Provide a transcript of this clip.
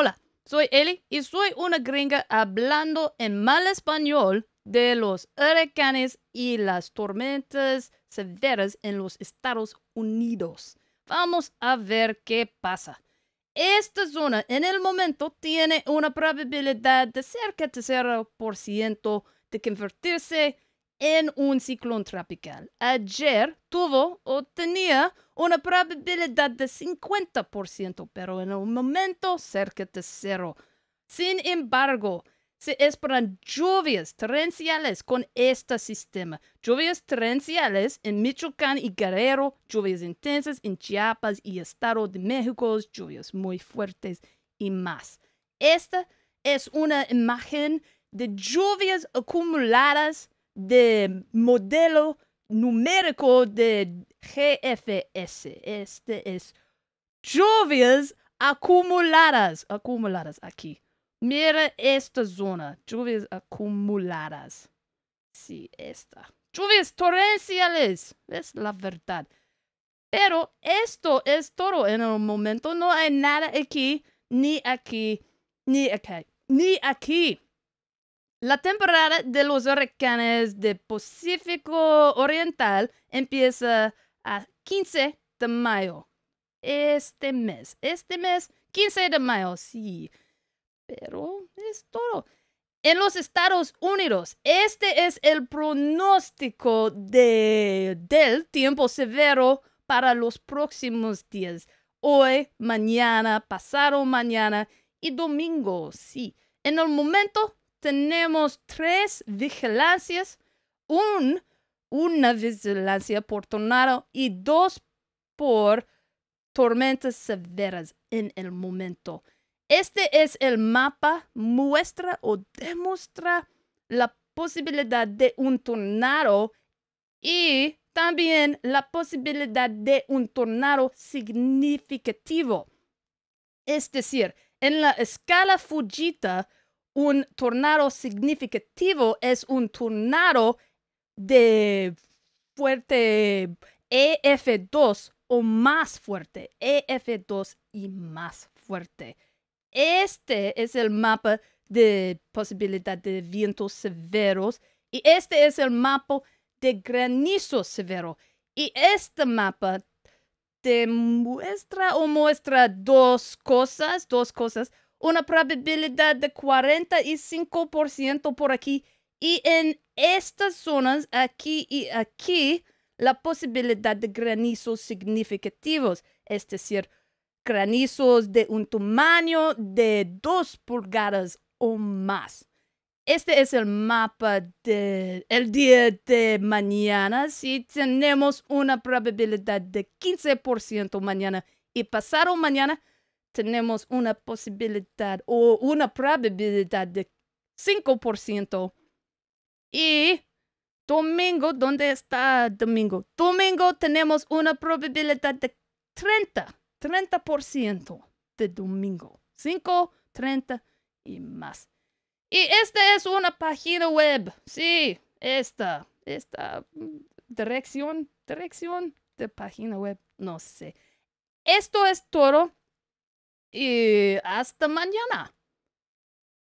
Hola, soy Eli y soy una gringa hablando en mal español de los huracanes y las tormentas severas en los Estados Unidos. Vamos a ver qué pasa. Esta zona en el momento tiene una probabilidad de cerca de 0% de convertirse en un ciclón tropical. Ayer tuvo o tenía una probabilidad de 50%, pero en un momento cerca de cero. Sin embargo, se esperan lluvias torrenciales con este sistema. Lluvias torrenciales en Michoacán y Guerrero, lluvias intensas en Chiapas y Estado de México, lluvias muy fuertes y más. Esta es una imagen de lluvias acumuladas de modelo numérico de GFS. Este es lluvias acumuladas, acumuladas aquí. Mira esta zona, lluvias acumuladas. Sí, esta. Lluvias torrenciales, es la verdad. Pero esto es todo en el momento. No hay nada aquí, ni aquí, ni aquí, ni aquí. La temporada de los huracanes de Pacífico Oriental empieza a 15 de mayo. Este mes, este mes, 15 de mayo, sí. Pero es todo. En los Estados Unidos, este es el pronóstico de, del tiempo severo para los próximos días. Hoy, mañana, pasado mañana y domingo, sí. En el momento tenemos tres vigilancias, un, una vigilancia por tornado y dos por tormentas severas en el momento. Este es el mapa, muestra o demuestra la posibilidad de un tornado y también la posibilidad de un tornado significativo. Es decir, en la escala Fujita, un tornado significativo es un tornado de fuerte EF2 o más fuerte, EF2 y más fuerte. Este es el mapa de posibilidad de vientos severos y este es el mapa de granizo severo. Y este mapa te muestra o muestra dos cosas, dos cosas una probabilidad de 45% por aquí. Y en estas zonas, aquí y aquí, la posibilidad de granizos significativos, es decir, granizos de un tamaño de 2 pulgadas o más. Este es el mapa del día de mañana. Si tenemos una probabilidad de 15% mañana y pasado mañana, tenemos una posibilidad o una probabilidad de 5%. Y domingo, ¿dónde está domingo? Domingo tenemos una probabilidad de 30, 30% de domingo. 5, 30 y más. Y esta es una página web. Sí, esta, esta mm, dirección, dirección de página web, no sé. Esto es todo y hasta mañana.